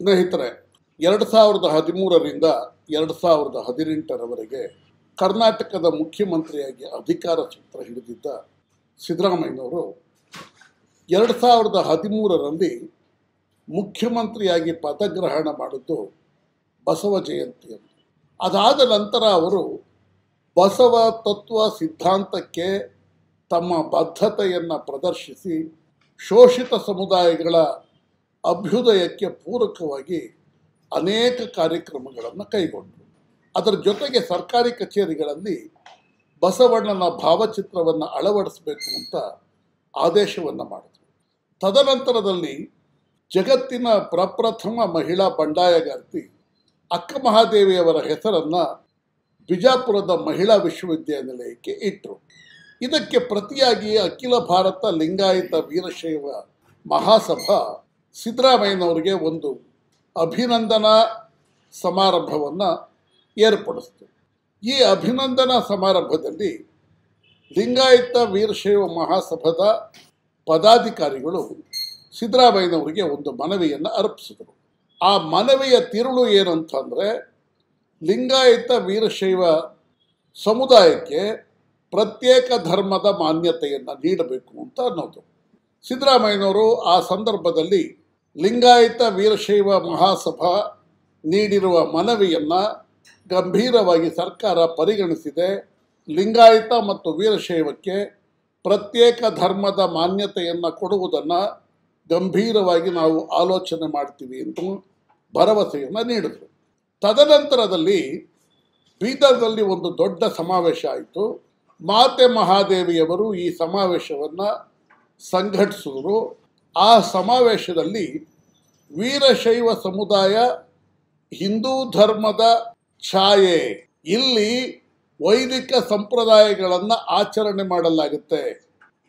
ಸ್ನೇಹಿತರೆ ಎರಡು ಸಾವಿರದ ಹದಿಮೂರರಿಂದ ಎರಡು ಸಾವಿರದ ಹದಿನೆಂಟರವರೆಗೆ ಕರ್ನಾಟಕದ ಮುಖ್ಯಮಂತ್ರಿಯಾಗಿ ಅಧಿಕಾರ ಚಿತ್ರ ಹಿಡಿದಿದ್ದ ಸಿದ್ದರಾಮಯ್ಯನವರು ಎರಡು ಸಾವಿರದ ಹದಿಮೂರರಲ್ಲಿ ಮುಖ್ಯಮಂತ್ರಿಯಾಗಿ ಪದಗ್ರಹಣ ಮಾಡಿದ್ದು ಬಸವ ಜಯಂತಿಯನ್ನು ಅದಾದ ನಂತರ ಅವರು ಬಸವ ತತ್ವ ಸಿದ್ಧಾಂತಕ್ಕೆ ತಮ್ಮ ಬದ್ಧತೆಯನ್ನು ಪ್ರದರ್ಶಿಸಿ ಶೋಷಿತ ಸಮುದಾಯಗಳ ಅಭ್ಯುದಯಕ್ಕೆ ಪೂರಕವಾಗಿ ಅನೇಕ ಕಾರ್ಯಕ್ರಮಗಳನ್ನು ಕೈಗೊಂಡರು ಅದರ ಜೊತೆಗೆ ಸರ್ಕಾರಿ ಕಚೇರಿಗಳಲ್ಲಿ ಬಸವಣ್ಣನ ಭಾವಚಿತ್ರವನ್ನು ಅಳವಡಿಸಬೇಕು ಅಂತ ಆದೇಶವನ್ನು ಮಾಡಿದರು ತದನಂತರದಲ್ಲಿ ಜಗತ್ತಿನ ಪ್ರಪ್ರಥಮ ಮಹಿಳಾ ಬಂಡಾಯಗಾರ್ತಿ ಅಕ್ಕ ಮಹಾದೇವಿಯವರ ಹೆಸರನ್ನು ಬಿಜಾಪುರದ ಮಹಿಳಾ ವಿಶ್ವವಿದ್ಯಾನಿಲಯಕ್ಕೆ ಇಟ್ಟರು ಇದಕ್ಕೆ ಪ್ರತಿಯಾಗಿ ಅಖಿಲ ಭಾರತ ಲಿಂಗಾಯತ ವೀರಶೈವ ಮಹಾಸಭಾ ಸಿದ್ದರಾಮಯ್ಯನವರಿಗೆ ಒಂದು ಅಭಿನಂದನಾ ಸಮಾರಂಭವನ್ನು ಏರ್ಪಡಿಸ್ತು ಈ ಅಭಿನಂದನಾ ಸಮಾರಂಭದಲ್ಲಿ ಲಿಂಗಾಯತ ವೀರಶೈವ ಮಹಾಸಭದ ಪದಾಧಿಕಾರಿಗಳು ಸಿದ್ದರಾಮಯ್ಯನವರಿಗೆ ಒಂದು ಮನವಿಯನ್ನು ಅರ್ಪಿಸಿದರು ಆ ಮನವಿಯ ತಿರುಳು ಏನಂತಂದರೆ ಲಿಂಗಾಯತ ವೀರಶೈವ ಸಮುದಾಯಕ್ಕೆ ಪ್ರತ್ಯೇಕ ಧರ್ಮದ ಮಾನ್ಯತೆಯನ್ನು ನೀಡಬೇಕು ಅಂತ ಅನ್ನೋದು ಸಿದ್ದರಾಮಯ್ಯನವರು ಆ ಸಂದರ್ಭದಲ್ಲಿ ಲಿಂಗಾಯತ ವೀರಶೈವ ಮಹಾಸಭಾ ನೀಡಿರುವ ಮನವಿಯನ್ನು ಗಂಭೀರವಾಗಿ ಸರ್ಕಾರ ಪರಿಗಣಿಸಿದೆ ಲಿಂಗಾಯತ ಮತ್ತು ವೀರಶೈವಕ್ಕೆ ಪ್ರತ್ಯೇಕ ಧರ್ಮದ ಮಾನ್ಯತೆಯನ್ನು ಕೊಡುವುದನ್ನು ಗಂಭೀರವಾಗಿ ನಾವು ಆಲೋಚನೆ ಮಾಡ್ತೀವಿ ಎಂದು ಭರವಸೆಯನ್ನು ನೀಡಿದರು ತದನಂತರದಲ್ಲಿ ಬೀದರ್ದಲ್ಲಿ ಒಂದು ದೊಡ್ಡ ಸಮಾವೇಶ ಆಯಿತು ಮಾತೆ ಮಹಾದೇವಿಯವರು ಈ ಸಮಾವೇಶವನ್ನು ಸಂಘಟಿಸಿದರು ಆ ಸಮಾವೇಶದಲ್ಲಿ ವೀರಶೈವ ಸಮುದಾಯ ಹಿಂದೂ ಧರ್ಮದ ಛಾಯೆ ಇಲ್ಲಿ ವೈದಿಕ ಸಂಪ್ರದಾಯಗಳನ್ನು ಆಚರಣೆ ಮಾಡಲಾಗುತ್ತೆ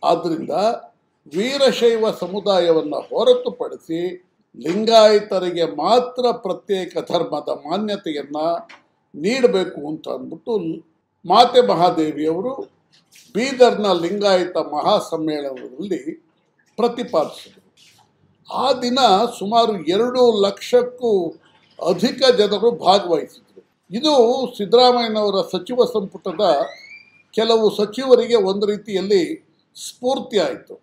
ಆದ್ದರಿಂದ ವೀರಶೈವ ಸಮುದಾಯವನ್ನು ಹೊರತುಪಡಿಸಿ ಲಿಂಗಾಯತರಿಗೆ ಮಾತ್ರ ಪ್ರತ್ಯೇಕ ಧರ್ಮದ ಮಾನ್ಯತೆಯನ್ನು ನೀಡಬೇಕು ಅಂತ ಅಂದ್ಬಿಟ್ಟು ಮಾತೆ ಮಹಾದೇವಿಯವರು ಬೀದರ್ನ ಲಿಂಗಾಯತ ಮಹಾಸಮ್ಮೇಳನದಲ್ಲಿ ಪ್ರತಿಪಾದಿಸಿದರು ಆ ದಿನ ಸುಮಾರು ಎರಡು ಲಕ್ಷಕ್ಕೂ ಅಧಿಕ ಜನರು ಭಾಗವಹಿಸಿದರು ಇದು ಸಿದ್ದರಾಮಯ್ಯನವರ ಸಚಿವ ಸಂಪುಟದ ಕೆಲವು ಸಚಿವರಿಗೆ ಒಂದು ರೀತಿಯಲ್ಲಿ ಸ್ಫೂರ್ತಿಯಾಯಿತು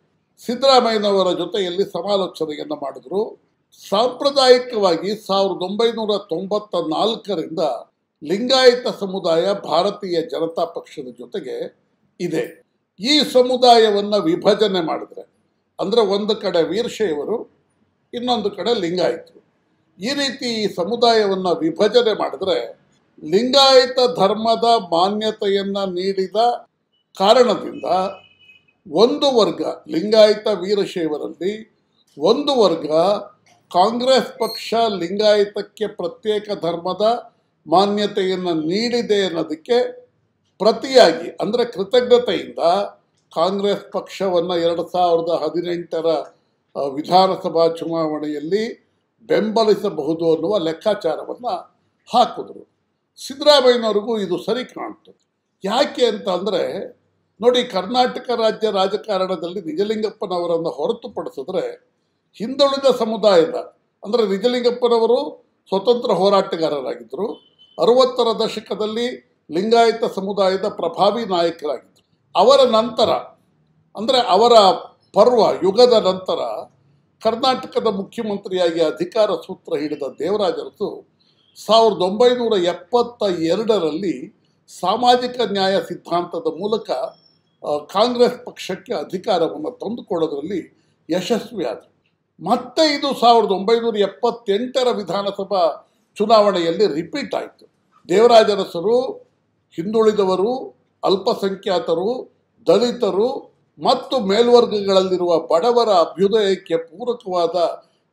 ಸಿದ್ದರಾಮಯ್ಯನವರ ಜೊತೆಯಲ್ಲಿ ಸಮಾಲೋಚನೆಯನ್ನು ಮಾಡಿದರು ಸಾಂಪ್ರದಾಯಿಕವಾಗಿ ಸಾವಿರದ ಒಂಬೈನೂರ ತೊಂಬತ್ತ ನಾಲ್ಕರಿಂದ ಲಿಂಗಾಯತ ಸಮುದಾಯ ಭಾರತೀಯ ಜನತಾ ಪಕ್ಷದ ಜೊತೆಗೆ ಇದೆ ಈ ಸಮುದಾಯವನ್ನು ವಿಭಜನೆ ಮಾಡಿದ್ರೆ ಅಂದರೆ ಒಂದು ಕಡೆ ವೀರಶೈವರು ಇನ್ನೊಂದು ಕಡೆ ಲಿಂಗಾಯಿತರು ಈ ರೀತಿ ಈ ಸಮುದಾಯವನ್ನು ವಿಭಜನೆ ಮಾಡಿದ್ರೆ ಲಿಂಗಾಯತ ಧರ್ಮದ ಮಾನ್ಯತೆಯನ್ನು ನೀಡಿದ ಕಾರಣದಿಂದ ಒಂದು ವರ್ಗ ಲಿಂಗಾಯತ ವೀರಶೈವರಲ್ಲಿ ಒಂದು ವರ್ಗ ಕಾಂಗ್ರೆಸ್ ಪಕ್ಷ ಲಿಂಗಾಯತಕ್ಕೆ ಪ್ರತ್ಯೇಕ ಧರ್ಮದ ಮಾನ್ಯತೆಯನ್ನು ನೀಡಿದೆ ಅನ್ನೋದಕ್ಕೆ ಪ್ರತಿಯಾಗಿ ಅಂದರೆ ಕೃತಜ್ಞತೆಯಿಂದ ಕಾಂಗ್ರೆಸ್ ಪಕ್ಷವನ್ನು ಎರಡು ಸಾವಿರದ ಹದಿನೆಂಟರ ವಿಧಾನಸಭಾ ಚುನಾವಣೆಯಲ್ಲಿ ಬೆಂಬಲಿಸಬಹುದು ಅನ್ನುವ ಲೆಕ್ಕಾಚಾರವನ್ನು ಹಾಕಿದ್ರು ಸಿದ್ದರಾಮಯ್ಯನವ್ರಿಗೂ ಇದು ಸರಿ ಕಾಣ್ತು ಯಾಕೆ ಅಂತ ಅಂದರೆ ನೋಡಿ ಕರ್ನಾಟಕ ರಾಜ್ಯ ರಾಜಕಾರಣದಲ್ಲಿ ನಿಜಲಿಂಗಪ್ಪನವರನ್ನು ಹೊರತುಪಡಿಸಿದ್ರೆ ಹಿಂದುಳಿದ ಸಮುದಾಯದ ಅಂದರೆ ನಿಜಲಿಂಗಪ್ಪನವರು ಸ್ವತಂತ್ರ ಹೋರಾಟಗಾರರಾಗಿದ್ದರು ಅರುವತ್ತರ ದಶಕದಲ್ಲಿ ಲಿಂಗಾಯತ ಸಮುದಾಯದ ಪ್ರಭಾವಿ ನಾಯಕರಾಗಿದ್ದರು ಅವರ ನಂತರ ಅಂದರೆ ಅವರ ಪರ್ವ ಯುಗದ ನಂತರ ಕರ್ನಾಟಕದ ಮುಖ್ಯಮಂತ್ರಿಯಾಗಿ ಅಧಿಕಾರ ಸೂತ್ರ ಹಿಡಿದ ದೇವರಾಜರಸು ಸಾವಿರದ ಒಂಬೈನೂರ ಎಪ್ಪತ್ತ ಎರಡರಲ್ಲಿ ಸಾಮಾಜಿಕ ನ್ಯಾಯ ಸಿದ್ಧಾಂತದ ಮೂಲಕ ಕಾಂಗ್ರೆಸ್ ಪಕ್ಷಕ್ಕೆ ಅಧಿಕಾರವನ್ನು ತಂದುಕೊಳ್ಳೋದ್ರಲ್ಲಿ ಯಶಸ್ವಿಯಾದರು ಮತ್ತೆ ಇದು ಸಾವಿರದ ಒಂಬೈನೂರ ಎಪ್ಪತ್ತೆಂಟರ ವಿಧಾನಸಭಾ ಚುನಾವಣೆಯಲ್ಲಿ ರಿಪೀಟ್ ಆಯಿತು ದೇವರಾಜರಸರು ಹಿಂದುಳಿದವರು ಅಲ್ಪಸಂಖ್ಯಾತರು ದಲಿತರು ಮತ್ತು ಮೇಲ್ವರ್ಗಗಳಲ್ಲಿರುವ ಬಡವರ ಅಭ್ಯುದಯಕ್ಕೆ ಪೂರಕವಾದ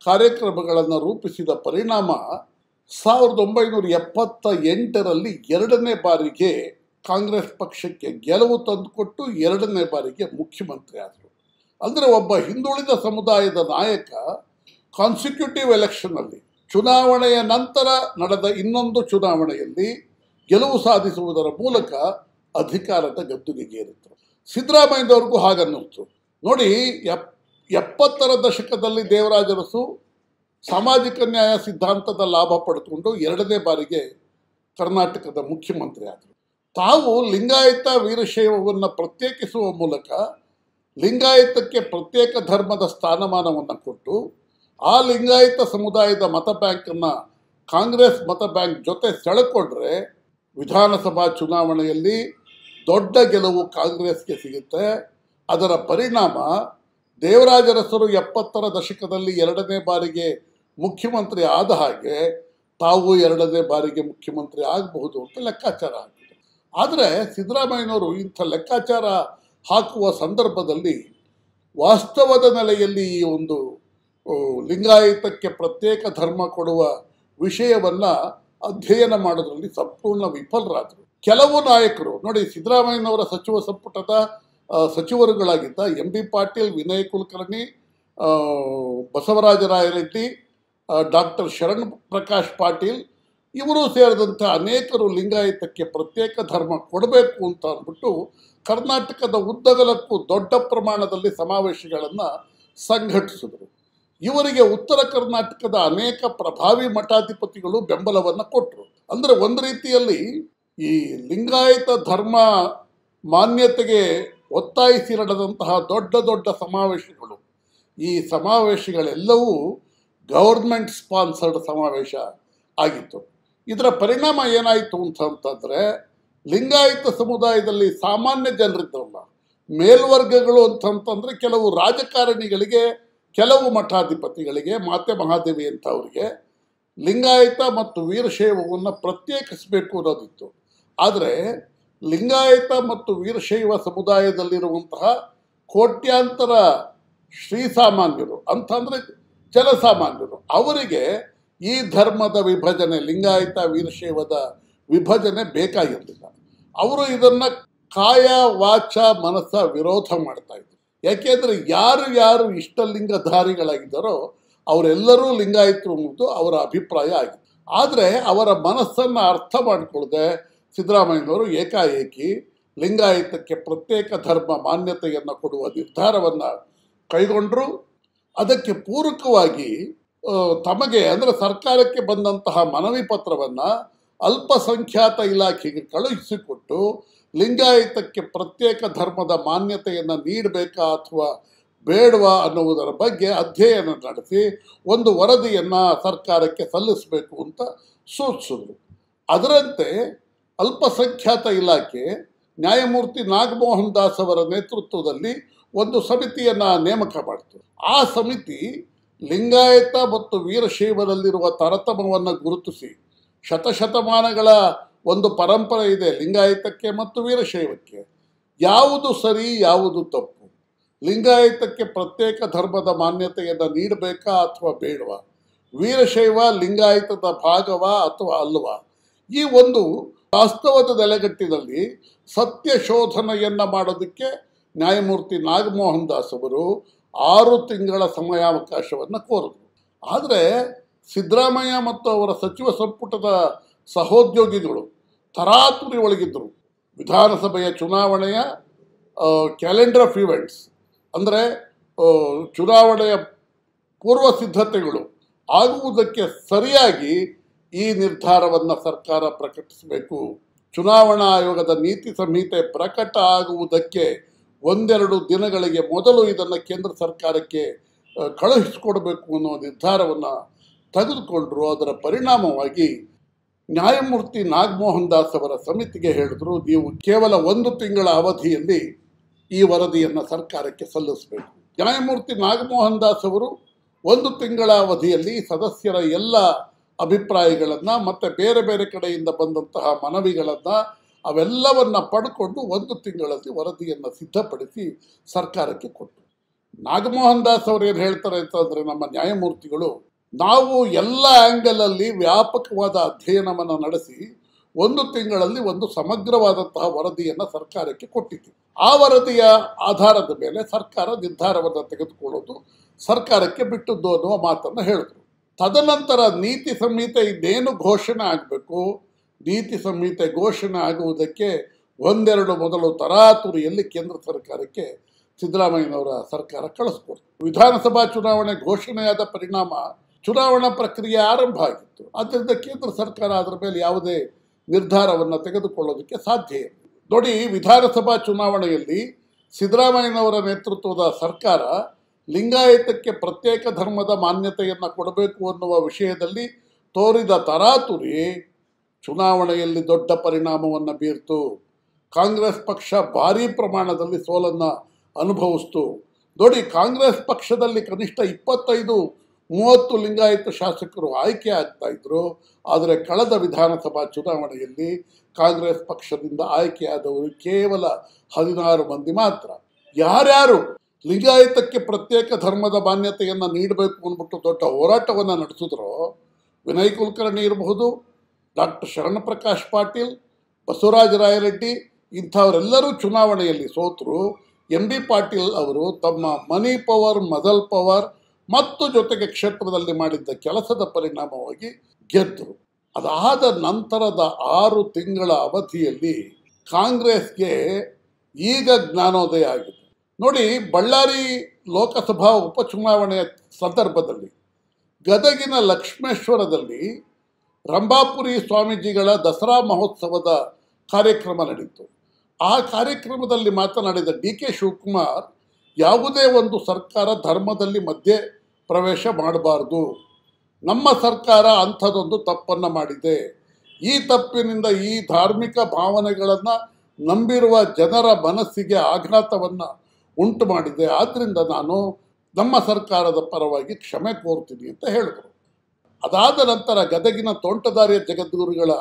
ಕಾರ್ಯಕ್ರಮಗಳನ್ನು ರೂಪಿಸಿದ ಪರಿಣಾಮ ಸಾವಿರದ ಒಂಬೈನೂರ ಎಪ್ಪತ್ತ ಎಂಟರಲ್ಲಿ ಎರಡನೇ ಬಾರಿಗೆ ಕಾಂಗ್ರೆಸ್ ಪಕ್ಷಕ್ಕೆ ಗೆಲುವು ತಂದುಕೊಟ್ಟು ಎರಡನೇ ಬಾರಿಗೆ ಮುಖ್ಯಮಂತ್ರಿ ಆದರು ಅಂದರೆ ಒಬ್ಬ ಹಿಂದುಳಿದ ಸಮುದಾಯದ ನಾಯಕ ಕಾನ್ಸಿಕ್ಯೂಟಿವ್ ಎಲೆಕ್ಷನ್ನಲ್ಲಿ ಚುನಾವಣೆಯ ನಂತರ ನಡೆದ ಇನ್ನೊಂದು ಚುನಾವಣೆಯಲ್ಲಿ ಗೆಲುವು ಸಾಧಿಸುವುದರ ಮೂಲಕ ಅಧಿಕಾರದ ಗದ್ದುಗೆಗೇರಿತ್ತು ಸಿದ್ದರಾಮಯ್ಯದವ್ರಿಗೂ ಹಾಗನ್ನಿಸ್ತು ನೋಡಿ ಎಪ್ ಎಪ್ಪತ್ತರ ದಶಕದಲ್ಲಿ ದೇವರಾಜರಸು ಸಾಮಾಜಿಕ ನ್ಯಾಯ ಸಿದ್ಧಾಂತದ ಲಾಭ ಪಡೆದುಕೊಂಡು ಎರಡನೇ ಬಾರಿಗೆ ಕರ್ನಾಟಕದ ಮುಖ್ಯಮಂತ್ರಿ ಆದರು ತಾವು ಲಿಂಗಾಯತ ವೀರಶೈವವನ್ನು ಪ್ರತ್ಯೇಕಿಸುವ ಮೂಲಕ ಲಿಂಗಾಯತಕ್ಕೆ ಪ್ರತ್ಯೇಕ ಧರ್ಮದ ಸ್ಥಾನಮಾನವನ್ನು ಕೊಟ್ಟು ಆ ಲಿಂಗಾಯತ ಸಮುದಾಯದ ಮತ ಬ್ಯಾಂಕನ್ನು ಕಾಂಗ್ರೆಸ್ ಮತ ಬ್ಯಾಂಕ್ ಜೊತೆ ಸೆಳೆಕೊಂಡ್ರೆ ವಿಧಾನಸಭಾ ಚುನಾವಣೆಯಲ್ಲಿ ದೊಡ್ಡ ಗೆಲುವು ಕಾಂಗ್ರೆಸ್ಗೆ ಸಿಗುತ್ತೆ ಅದರ ಪರಿಣಾಮ ದೇವರಾಜರಸರು ಎಪ್ಪತ್ತರ ದಶಕದಲ್ಲಿ ಎರಡನೇ ಬಾರಿಗೆ ಮುಖ್ಯಮಂತ್ರಿ ಆದ ಹಾಗೆ ತಾವು ಎರಡನೇ ಬಾರಿಗೆ ಮುಖ್ಯಮಂತ್ರಿ ಆಗಬಹುದು ಅಂತ ಲೆಕ್ಕಾಚಾರ ಆಗಿದೆ ಆದರೆ ಸಿದ್ದರಾಮಯ್ಯನವರು ಇಂಥ ಲೆಕ್ಕಾಚಾರ ಹಾಕುವ ಸಂದರ್ಭದಲ್ಲಿ ವಾಸ್ತವದ ನೆಲೆಯಲ್ಲಿ ಈ ಒಂದು ಲಿಂಗಾಯತಕ್ಕೆ ಪ್ರತ್ಯೇಕ ಧರ್ಮ ಕೊಡುವ ವಿಷಯವನ್ನು ಅಧ್ಯಯನ ಮಾಡೋದರಲ್ಲಿ ಸಂಪೂರ್ಣ ವಿಫಲರಾದರು ಕೆಲವು ನಾಯಕರು ನೋಡಿ ಸಿದ್ದರಾಮಯ್ಯನವರ ಸಚಿವ ಸಂಪುಟದ ಸಚಿವರುಗಳಾಗಿದ್ದ M B Patil Vinay Kulkarni Basavaraja Reddy doctor Sharan Prakash Patil ಇವರು ಸೇರಿದಂಥ ಅನೇಕರು ಲಿಂಗಾಯತಕ್ಕೆ ಪ್ರತ್ಯೇಕ ಧರ್ಮ ಕೊಡಬೇಕು ಅಂತ ಅಂದ್ಬಿಟ್ಟು ಕರ್ನಾಟಕದ ಉದ್ದಗಲಕ್ಕೂ ದೊಡ್ಡ ಪ್ರಮಾಣದಲ್ಲಿ ಸಮಾವೇಶಗಳನ್ನು ಸಂಘಟಿಸಿದರು ಇವರಿಗೆ ಉತ್ತರ ಕರ್ನಾಟಕದ ಅನೇಕ ಪ್ರಭಾವಿ ಮಠಾಧಿಪತಿಗಳು ಬೆಂಬಲವನ್ನು ಕೊಟ್ಟರು ಅಂದರೆ ಒಂದು ರೀತಿಯಲ್ಲಿ ಈ ಲಿಂಗಾಯತ ಧರ್ಮ ಮಾನ್ಯತೆಗೆ ಒತ್ತಾಯಿಸಿ ನಡೆದಂತಹ ದೊಡ್ಡ ದೊಡ್ಡ ಸಮಾವೇಶಗಳು ಈ ಸಮಾವೇಶಗಳೆಲ್ಲವೂ ಗೌರ್ಮೆಂಟ್ ಸ್ಪಾನ್ಸರ್ಡ್ ಸಮಾವೇಶ ಆಗಿತ್ತು ಇದರ ಪರಿಣಾಮ ಏನಾಯಿತು ಅಂತಂದರೆ ಲಿಂಗಾಯತ ಸಮುದಾಯದಲ್ಲಿ ಸಾಮಾನ್ಯ ಜನರಿದ್ರಲ್ಲ ಮೇಲ್ವರ್ಗಗಳು ಅಂತಂತಂದರೆ ಕೆಲವು ರಾಜಕಾರಣಿಗಳಿಗೆ ಕೆಲವು ಮಠಾಧಿಪತಿಗಳಿಗೆ ಮಾತೆ ಮಹಾದೇವಿ ಅಂತ ಅವರಿಗೆ ಲಿಂಗಾಯತ ಮತ್ತು ವೀರಶೈವವನ್ನು ಪ್ರತ್ಯೇಕಿಸಬೇಕು ಅನ್ನೋದಿತ್ತು ಆದರೆ ಲಿಂಗಾಯತ ಮತ್ತು ವೀರಶೈವ ಸಮುದಾಯದಲ್ಲಿರುವಂತಹ ಕೋಟ್ಯಾಂತರ ಶ್ರೀ ಅಂತ ಅಂತಂದರೆ ಜನಸಾಮಾನ್ಯರು ಅವರಿಗೆ ಈ ಧರ್ಮದ ವಿಭಜನೆ ಲಿಂಗಾಯತ ವೀರಶೈವದ ವಿಭಜನೆ ಬೇಕಾಗಿರಲಿಲ್ಲ ಅವರು ಇದನ್ನು ಕಾಯ ವಾಚ ಮನಸ್ಸ ವಿರೋಧ ಮಾಡ್ತಾ ಇದ್ರು ಯಾಕೆಂದರೆ ಯಾರು ಯಾರು ಇಷ್ಟಲಿಂಗಧಾರಿಗಳಾಗಿದ್ದಾರೋ ಅವರೆಲ್ಲರೂ ಲಿಂಗಾಯತರು ಅನ್ನೋದು ಅವರ ಅಭಿಪ್ರಾಯ ಆಗಿತ್ತು ಆದರೆ ಅವರ ಮನಸ್ಸನ್ನು ಅರ್ಥ ಮಾಡಿಕೊಳ್ಳದೆ ಸಿದ್ದರಾಮಯ್ಯನವರು ಏಕಾಏಕಿ ಲಿಂಗಾಯತಕ್ಕೆ ಪ್ರತ್ಯೇಕ ಧರ್ಮ ಮಾನ್ಯತೆಯನ್ನು ಕೊಡುವ ನಿರ್ಧಾರವನ್ನು ಕೈಗೊಂಡರು ಅದಕ್ಕೆ ಪೂರಕವಾಗಿ ತಮಗೆ ಅಂದರೆ ಸರ್ಕಾರಕ್ಕೆ ಬಂದಂತಹ ಮನವಿ ಪತ್ರವನ್ನು ಅಲ್ಪಸಂಖ್ಯಾತ ಇಲಾಖೆಗೆ ಕಳುಹಿಸಿಕೊಟ್ಟು ಲಿಂಗಾಯತಕ್ಕೆ ಪ್ರತ್ಯೇಕ ಧರ್ಮದ ಮಾನ್ಯತೆಯನ್ನು ನೀಡಬೇಕಾ ಅಥವಾ ಬೇಡವಾ ಅನ್ನುವುದರ ಬಗ್ಗೆ ಅಧ್ಯಯನ ನಡೆಸಿ ಒಂದು ವರದಿಯನ್ನು ಸರ್ಕಾರಕ್ಕೆ ಸಲ್ಲಿಸಬೇಕು ಅಂತ ಸೂಚಿಸಿದರು ಅದರಂತೆ ಅಲ್ಪಸಂಖ್ಯಾತ ಇಲಾಖೆ ನ್ಯಾಯಮೂರ್ತಿ ನಾಗಮೋಹನ್ ದಾಸ್ ಅವರ ನೇತೃತ್ವದಲ್ಲಿ ಒಂದು ಸಮಿತಿಯನ್ನು ನೇಮಕ ಮಾಡ್ತು ಆ ಸಮಿತಿ ಲಿಂಗಾಯತ ಮತ್ತು ವೀರಶೈವದಲ್ಲಿರುವ ತರತಮವನ್ನು ಗುರುತಿಸಿ ಶತಶತಮಾನಗಳ ಒಂದು ಪರಂಪರೆ ಇದೆ ಲಿಂಗಾಯತಕ್ಕೆ ಮತ್ತು ವೀರಶೈವಕ್ಕೆ ಯಾವುದು ಸರಿ ಯಾವುದು ತಪ್ಪು ಲಿಂಗಾಯತಕ್ಕೆ ಪ್ರತ್ಯೇಕ ಧರ್ಮದ ಮಾನ್ಯತೆಯನ್ನು ನೀಡಬೇಕಾ ಅಥವಾ ಬೇಡವಾ ವೀರಶೈವ ಲಿಂಗಾಯತದ ಭಾಗವ ಅಥವಾ ಅಲ್ವಾ ಈ ಒಂದು ವಾಸ್ತವದ ನೆಲೆಗಟ್ಟಿನಲ್ಲಿ ಸತ್ಯ ಶೋಧನೆಯನ್ನು ಮಾಡೋದಕ್ಕೆ ನ್ಯಾಯಮೂರ್ತಿ ನಾಗಮೋಹನ್ ದಾಸ್ ಅವರು ಆರು ತಿಂಗಳ ಸಮಯಾವಕಾಶವನ್ನು ಕೋರಿದ್ರು ಆದರೆ ಸಿದ್ದರಾಮಯ್ಯ ಮತ್ತು ಅವರ ಸಚಿವ ಸಂಪುಟದ ಸಹೋದ್ಯೋಗಿಗಳು ತರಾತುರಿ ಒಳಗಿದ್ದರು ವಿಧಾನಸಭೆಯ ಚುನಾವಣೆಯ ಕ್ಯಾಲೆಂಡರ್ ಆಫ್ ಇವೆಂಟ್ಸ್ ಅಂದರೆ ಚುನಾವಣೆಯ ಪೂರ್ವ ಸಿದ್ಧತೆಗಳು ಆಗುವುದಕ್ಕೆ ಸರಿಯಾಗಿ ಈ ನಿರ್ಧಾರವನ್ನು ಸರ್ಕಾರ ಪ್ರಕಟಿಸಬೇಕು ಚುನಾವಣಾ ಆಯೋಗದ ನೀತಿ ಸಂಹಿತೆ ಪ್ರಕಟ ಆಗುವುದಕ್ಕೆ ಒಂದೆರಡು ದಿನಗಳಿಗೆ ಮೊದಲು ಇದನ್ನು ಕೇಂದ್ರ ಸರ್ಕಾರಕ್ಕೆ ಕಳುಹಿಸಿಕೊಡಬೇಕು ಅನ್ನೋ ನಿರ್ಧಾರವನ್ನು ತೆಗೆದುಕೊಂಡರು ಅದರ ಪರಿಣಾಮವಾಗಿ ನ್ಯಾಯಮೂರ್ತಿ ನಾಗಮೋಹನ್ ದಾಸ್ ಅವರ ಸಮಿತಿಗೆ ಹೇಳಿದ್ರು ನೀವು ಕೇವಲ ಒಂದು ತಿಂಗಳ ಅವಧಿಯಲ್ಲಿ ಈ ವರದಿಯನ್ನು ಸರ್ಕಾರಕ್ಕೆ ಸಲ್ಲಿಸಬೇಕು ನ್ಯಾಯಮೂರ್ತಿ ನಾಗಮೋಹನ್ ದಾಸ್ ಅವರು ಒಂದು ತಿಂಗಳ ಅವಧಿಯಲ್ಲಿ ಸದಸ್ಯರ ಎಲ್ಲ ಅಭಿಪ್ರಾಯಗಳನ್ನು ಮತ್ತು ಬೇರೆ ಬೇರೆ ಕಡೆಯಿಂದ ಬಂದಂತಹ ಮನವಿಗಳನ್ನು ಅವೆಲ್ಲವನ್ನು ಪಡ್ಕೊಂಡು ಒಂದು ತಿಂಗಳಲ್ಲಿ ವರದಿಯನ್ನು ಸಿದ್ಧಪಡಿಸಿ ಸರ್ಕಾರಕ್ಕೆ ಕೊಟ್ಟರು ನಾಗಮೋಹನ್ ದಾಸ್ ಅವರು ಏನು ಹೇಳ್ತಾರೆ ಅಂತಂದರೆ ನಮ್ಮ ನ್ಯಾಯಮೂರ್ತಿಗಳು ನಾವು ಎಲ್ಲ ಆ್ಯಂಗಲಲ್ಲಿ ವ್ಯಾಪಕವಾದ ಅಧ್ಯಯನವನ್ನು ನಡೆಸಿ ಒಂದು ತಿಂಗಳಲ್ಲಿ ಒಂದು ಸಮಗ್ರವಾದಂತಹ ವರದಿಯನ್ನು ಸರ್ಕಾರಕ್ಕೆ ಕೊಟ್ಟಿತ್ತು ಆ ವರದಿಯ ಆಧಾರದ ಮೇಲೆ ಸರ್ಕಾರ ನಿರ್ಧಾರವನ್ನು ತೆಗೆದುಕೊಳ್ಳೋದು ಸರ್ಕಾರಕ್ಕೆ ಬಿಟ್ಟದ್ದು ಅನ್ನುವ ಮಾತನ್ನು ಹೇಳಿದರು ತದನಂತರ ನೀತಿ ಸಂಹಿತೆ ಇನ್ನೇನು ಘೋಷಣೆ ಆಗಬೇಕು ನೀತಿ ಸಂಹಿತೆ ಘೋಷಣೆ ಆಗುವುದಕ್ಕೆ ಒಂದೆರಡು ಮೊದಲು ತರಾತುರಿಯಲ್ಲಿ ಕೇಂದ್ರ ಸರ್ಕಾರಕ್ಕೆ ಸಿದ್ದರಾಮಯ್ಯನವರ ಸರ್ಕಾರ ಕಳಿಸ್ಕೊಡ್ತು ವಿಧಾನಸಭಾ ಚುನಾವಣೆ ಘೋಷಣೆಯಾದ ಪರಿಣಾಮ ಚುನಾವಣಾ ಪ್ರಕ್ರಿಯೆ ಆರಂಭ ಆಗಿತ್ತು ಆದ್ದರಿಂದ ಕೇಂದ್ರ ಸರ್ಕಾರ ಅದರ ಮೇಲೆ ಯಾವುದೇ ನಿರ್ಧಾರವನ್ನು ತೆಗೆದುಕೊಳ್ಳೋದಕ್ಕೆ ಸಾಧ್ಯ ನೋಡಿ ವಿಧಾನಸಭಾ ಚುನಾವಣೆಯಲ್ಲಿ ಸಿದ್ದರಾಮಯ್ಯನವರ ನೇತೃತ್ವದ ಸರ್ಕಾರ ಲಿಂಗಾಯತಕ್ಕೆ ಪ್ರತ್ಯೇಕ ಧರ್ಮದ ಮಾನ್ಯತೆಯನ್ನು ಕೊಡಬೇಕು ಅನ್ನುವ ವಿಷಯದಲ್ಲಿ ತೋರಿದ ತರಾತುರಿ ಚುನಾವಣೆಯಲ್ಲಿ ದೊಡ್ಡ ಪರಿಣಾಮವನ್ನು ಬೀರ್ತು ಕಾಂಗ್ರೆಸ್ ಪಕ್ಷ ಭಾರೀ ಪ್ರಮಾಣದಲ್ಲಿ ಸೋಲನ್ನು ಅನುಭವಿಸ್ತು ನೋಡಿ ಕಾಂಗ್ರೆಸ್ ಪಕ್ಷದಲ್ಲಿ ಕನಿಷ್ಠ ಇಪ್ಪತ್ತೈದು ಮೂವತ್ತು ಲಿಂಗಾಯತ ಶಾಸಕರು ಆಯ್ಕೆ ಆಗ್ತಾ ಇದ್ರು ಆದರೆ ಕಳೆದ ವಿಧಾನಸಭಾ ಚುನಾವಣೆಯಲ್ಲಿ ಕಾಂಗ್ರೆಸ್ ಪಕ್ಷದಿಂದ ಆಯ್ಕೆಯಾದವರು ಕೇವಲ ಹದಿನಾರು ಮಂದಿ ಮಾತ್ರ ಯಾರ್ಯಾರು ಲಿಂಗಾಯತಕ್ಕೆ ಪ್ರತ್ಯೇಕ ಧರ್ಮದ ಮಾನ್ಯತೆಯನ್ನು ನೀಡಬೇಕು ಅಂದ್ಬಿಟ್ಟು ದೊಡ್ಡ ಹೋರಾಟವನ್ನು ನಡೆಸಿದ್ರು ವಿನಯ್ ಕುಲಕರ್ಣಿ ಇರಬಹುದು ಡಾಕ್ಟರ್ ಶರಣ ಪ್ರಕಾಶ್ ಪಾಟೀಲ್ ಬಸವರಾಜ ರಾಯರೆಡ್ಡಿ ಇಂಥವರೆಲ್ಲರೂ ಚುನಾವಣೆಯಲ್ಲಿ ಸೋತರು ಎಂ ಬಿ ಪಾಟೀಲ್ ಅವರು ತಮ್ಮ ಮನಿ ಪವರ್ ಮದಲ್ ಪವರ್ ಮತ್ತು ಜೊತೆಗೆ ಕ್ಷೇತ್ರದಲ್ಲಿ ಮಾಡಿದ್ದ ಕೆಲಸದ ಪರಿಣಾಮವಾಗಿ ಗೆದ್ದರು ಅದಾದ ನಂತರದ ಆರು ತಿಂಗಳ ಅವಧಿಯಲ್ಲಿ ಕಾಂಗ್ರೆಸ್ಗೆ ಈಗ ಜ್ಞಾನೋದಯ ಆಗಿದೆ ನೋಡಿ ಬಳ್ಳಾರಿ ಲೋಕಸಭಾ ಉಪಚುನಾವಣೆಯ ಸಂದರ್ಭದಲ್ಲಿ ಗದಗಿನ ಲಕ್ಷ್ಮೇಶ್ವರದಲ್ಲಿ ರಂಭಾಪುರಿ ಸ್ವಾಮೀಜಿಗಳ ದಸರಾ ಮಹೋತ್ಸವದ ಕಾರ್ಯಕ್ರಮ ನಡೀತು ಆ ಕಾರ್ಯಕ್ರಮದಲ್ಲಿ ಮಾತನಾಡಿದ ಡಿ ಕೆ ಶಿವಕುಮಾರ್ ಯಾವುದೇ ಒಂದು ಸರ್ಕಾರ ಧರ್ಮದಲ್ಲಿ ಮಧ್ಯೆ ಪ್ರವೇಶ ಮಾಡಬಾರ್ದು ನಮ್ಮ ಸರ್ಕಾರ ಅಂಥದ್ದೊಂದು ತಪ್ಪನ್ನು ಮಾಡಿದೆ ಈ ತಪ್ಪಿನಿಂದ ಈ ಧಾರ್ಮಿಕ ಭಾವನೆಗಳನ್ನು ನಂಬಿರುವ ಜನರ ಮನಸ್ಸಿಗೆ ಆಘಾತವನ್ನು ಉಂಟು ಮಾಡಿದೆ ಆದ್ದರಿಂದ ನಾನು ನಮ್ಮ ಸರ್ಕಾರದ ಪರವಾಗಿ ಕ್ಷಮೆ ಕೋರ್ತೀನಿ ಅಂತ ಹೇಳಿದರು ಅದಾದ ನಂತರ ಗದಗಿನ ತೋಂಟದಾರ್ಯ ಜಗದ್ಗುರುಗಳ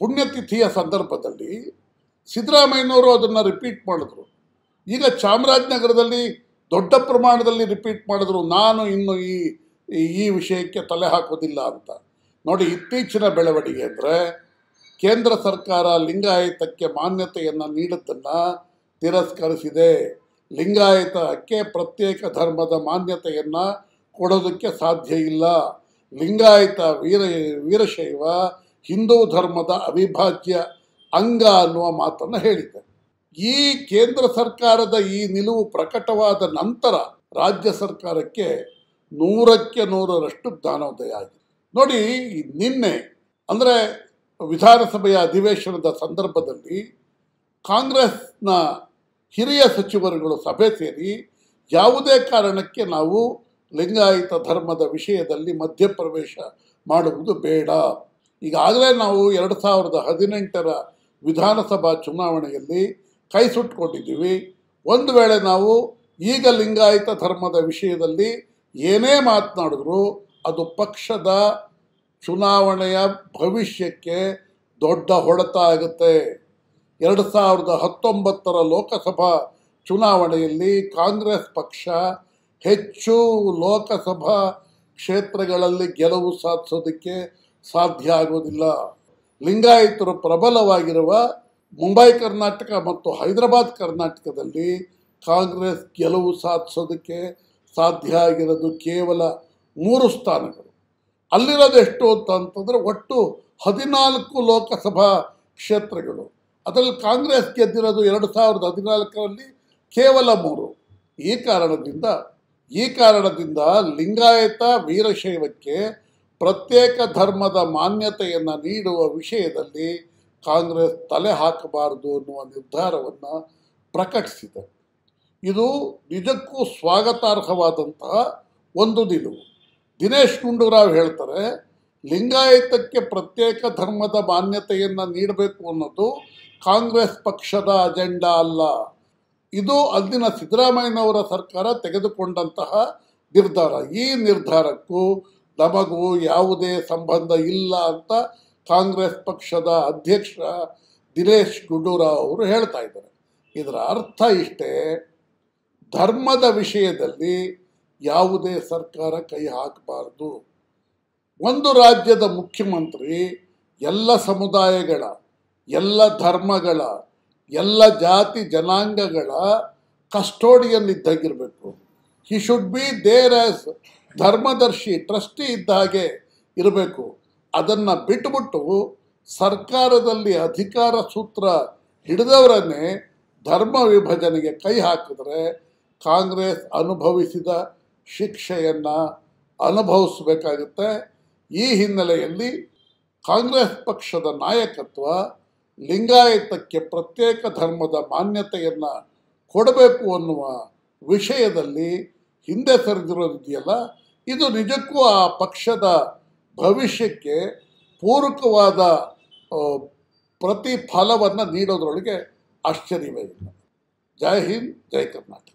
ಪುಣ್ಯತಿಥಿಯ ಸಂದರ್ಭದಲ್ಲಿ ಸಿದ್ದರಾಮಯ್ಯನವರು ಅದನ್ನು ರಿಪೀಟ್ ಮಾಡಿದ್ರು ಈಗ ಚಾಮರಾಜನಗರದಲ್ಲಿ ದೊಡ್ಡ ಪ್ರಮಾಣದಲ್ಲಿ ರಿಪೀಟ್ ಮಾಡಿದ್ರು ನಾನು ಇನ್ನು ಈ ಈ ವಿಷಯಕ್ಕೆ ತಲೆ ಹಾಕೋದಿಲ್ಲ ಅಂತ ನೋಡಿ ಇತ್ತೀಚಿನ ಬೆಳವಣಿಗೆ ಅಂದರೆ ಕೇಂದ್ರ ಸರ್ಕಾರ ಲಿಂಗಾಯತಕ್ಕೆ ಮಾನ್ಯತೆಯನ್ನು ನೀಡುತ್ತನ್ನು ತಿರಸ್ಕರಿಸಿದೆ ಲಿಂಗಾಯತಕ್ಕೆ ಪ್ರತ್ಯೇಕ ಧರ್ಮದ ಮಾನ್ಯತೆಯನ್ನು ಕೊಡೋದಕ್ಕೆ ಸಾಧ್ಯ ಇಲ್ಲ ಲಿಂಗಾಯತ ವೀರ ವೀರಶೈವ ಹಿಂದೂ ಧರ್ಮದ ಅವಿಭಾಜ್ಯ ಅಂಗ ಅನ್ನುವ ಮಾತನ್ನು ಹೇಳಿದೆ ಈ ಕೇಂದ್ರ ಸರ್ಕಾರದ ಈ ನಿಲುವು ಪ್ರಕಟವಾದ ನಂತರ ರಾಜ್ಯ ಸರ್ಕಾರಕ್ಕೆ ನೂರಕ್ಕೆ ನೂರರಷ್ಟು ಜ್ಞಾನೋದಯ ಆಗಿದೆ ನೋಡಿ ನಿನ್ನೆ ಅಂದರೆ ವಿಧಾನಸಭೆಯ ಅಧಿವೇಶನದ ಸಂದರ್ಭದಲ್ಲಿ ಕಾಂಗ್ರೆಸ್ನ ಹಿರಿಯ ಸಚಿವರುಗಳು ಸಭೆ ಸೇರಿ ಯಾವುದೇ ಕಾರಣಕ್ಕೆ ನಾವು ಲಿಂಗಾಯತ ಧರ್ಮದ ವಿಷಯದಲ್ಲಿ ಮಧ್ಯಪ್ರವೇಶ ಮಾಡುವುದು ಬೇಡ ಈಗಾಗಲೇ ನಾವು ಎರಡು ಸಾವಿರದ ಹದಿನೆಂಟರ ವಿಧಾನಸಭಾ ಚುನಾವಣೆಯಲ್ಲಿ ಕೈ ಸುಟ್ಕೊಂಡಿದ್ದೀವಿ ಒಂದು ವೇಳೆ ನಾವು ಈಗ ಲಿಂಗಾಯತ ಧರ್ಮದ ವಿಷಯದಲ್ಲಿ ಏನೇ ಮಾತನಾಡಿದ್ರು ಅದು ಪಕ್ಷದ ಚುನಾವಣೆಯ ಭವಿಷ್ಯಕ್ಕೆ ದೊಡ್ಡ ಹೊಡೆತ ಆಗುತ್ತೆ ಎರಡು ಸಾವಿರದ ಹತ್ತೊಂಬತ್ತರ ಲೋಕಸಭಾ ಚುನಾವಣೆಯಲ್ಲಿ ಕಾಂಗ್ರೆಸ್ ಪಕ್ಷ ಹೆಚ್ಚು ಲೋಕಸಭಾ ಕ್ಷೇತ್ರಗಳಲ್ಲಿ ಗೆಲುವು ಸಾಧಿಸೋದಕ್ಕೆ ಸಾಧ್ಯ ಆಗುವುದಿಲ್ಲ ಲಿಂಗಾಯತರು ಪ್ರಬಲವಾಗಿರುವ ಮುಂಬೈ ಕರ್ನಾಟಕ ಮತ್ತು ಹೈದರಾಬಾದ್ ಕರ್ನಾಟಕದಲ್ಲಿ ಕಾಂಗ್ರೆಸ್ ಗೆಲುವು ಸಾಧಿಸೋದಕ್ಕೆ ಸಾಧ್ಯ ಆಗಿರೋದು ಕೇವಲ ಮೂರು ಸ್ಥಾನಗಳು ಅಲ್ಲಿರೋದೆಷ್ಟು ಅಂತಂದರೆ ಒಟ್ಟು ಹದಿನಾಲ್ಕು ಲೋಕಸಭಾ ಕ್ಷೇತ್ರಗಳು ಅದರಲ್ಲಿ ಕಾಂಗ್ರೆಸ್ ಗೆದ್ದಿರೋದು ಎರಡು ಸಾವಿರದ ಹದಿನಾಲ್ಕರಲ್ಲಿ ಕೇವಲ ಮೂರು ಈ ಕಾರಣದಿಂದ ಈ ಕಾರಣದಿಂದ ಲಿಂಗಾಯತ ವೀರಶೈವಕ್ಕೆ ಪ್ರತ್ಯೇಕ ಧರ್ಮದ ಮಾನ್ಯತೆಯನ್ನು ನೀಡುವ ವಿಷಯದಲ್ಲಿ ಕಾಂಗ್ರೆಸ್ ತಲೆ ಹಾಕಬಾರದು ಅನ್ನುವ ನಿರ್ಧಾರವನ್ನು ಪ್ರಕಟಿಸಿದೆ ಇದು ನಿಜಕ್ಕೂ ಸ್ವಾಗತಾರ್ಹವಾದಂತಹ ಒಂದು ನಿಲುವು ದಿನೇಶ್ ಗುಂಡೂರಾವ್ ಹೇಳ್ತಾರೆ ಲಿಂಗಾಯತಕ್ಕೆ ಪ್ರತ್ಯೇಕ ಧರ್ಮದ ಮಾನ್ಯತೆಯನ್ನು ನೀಡಬೇಕು ಅನ್ನೋದು ಕಾಂಗ್ರೆಸ್ ಪಕ್ಷದ ಅಜೆಂಡಾ ಅಲ್ಲ ಇದು ಅಲ್ಲಿನ ಸಿದ್ದರಾಮಯ್ಯನವರ ಸರ್ಕಾರ ತೆಗೆದುಕೊಂಡಂತಹ ನಿರ್ಧಾರ ಈ ನಿರ್ಧಾರಕ್ಕೂ ನಮಗೂ ಯಾವುದೇ ಸಂಬಂಧ ಇಲ್ಲ ಅಂತ ಕಾಂಗ್ರೆಸ್ ಪಕ್ಷದ ಅಧ್ಯಕ್ಷ ದಿನೇಶ್ ಗುಂಡೂರಾವ್ ಅವರು ಹೇಳ್ತಾ ಇದ್ದಾರೆ ಇದರ ಅರ್ಥ ಇಷ್ಟೇ ಧರ್ಮದ ವಿಷಯದಲ್ಲಿ ಯಾವುದೇ ಸರ್ಕಾರ ಕೈ ಹಾಕಬಾರ್ದು ಒಂದು ರಾಜ್ಯದ ಮುಖ್ಯಮಂತ್ರಿ ಎಲ್ಲ ಸಮುದಾಯಗಳ ಎಲ್ಲ ಧರ್ಮಗಳ ಎಲ್ಲ ಜಾತಿ ಜನಾಂಗಗಳ ಕಸ್ಟೋಡಿಯನ್ ಇದ್ದಾಗಿರಬೇಕು he should be there as ಧರ್ಮದರ್ಶಿ ಟ್ರಸ್ಟಿ ಇದ್ದ ಹಾಗೆ ಇರಬೇಕು ಅದನ್ನು ಬಿಟ್ಬಿಟ್ಟು ಸರ್ಕಾರದಲ್ಲಿ ಅಧಿಕಾರ ಸೂತ್ರ ಹಿಡಿದವರನ್ನೇ ಧರ್ಮ ವಿಭಜನೆಗೆ ಕೈ ಹಾಕಿದ್ರೆ ಕಾಂಗ್ರೆಸ್ ಅನುಭವಿಸಿದ ಶಿಕ್ಷೆಯನ್ನು ಅನುಭವಿಸಬೇಕಾಗುತ್ತೆ ಈ ಹಿನ್ನೆಲೆಯಲ್ಲಿ ಕಾಂಗ್ರೆಸ್ ಪಕ್ಷದ ನಾಯಕತ್ವ ಲಿಂಗಾಯತಕ್ಕೆ ಪ್ರತ್ಯೇಕ ಧರ್ಮದ ಮಾನ್ಯತೆಯನ್ನು ಕೊಡಬೇಕು ಅನ್ನುವ ವಿಷಯದಲ್ಲಿ ಹಿಂದೆ ಸರಿದಿರೋದಿದೆಯಲ್ಲ ಇದು ನಿಜಕ್ಕೂ ಆ ಪಕ್ಷದ ಭವಿಷ್ಯಕ್ಕೆ ಪೂರಕವಾದ ಪ್ರತಿಫಲವನ್ನು ನೀಡೋದ್ರೊಳಗೆ ಆಶ್ಚರ್ಯವೇ ಇಲ್ಲ ಜೈ ಹಿಂದ್ ಜೈ ಕರ್ನಾಟಕ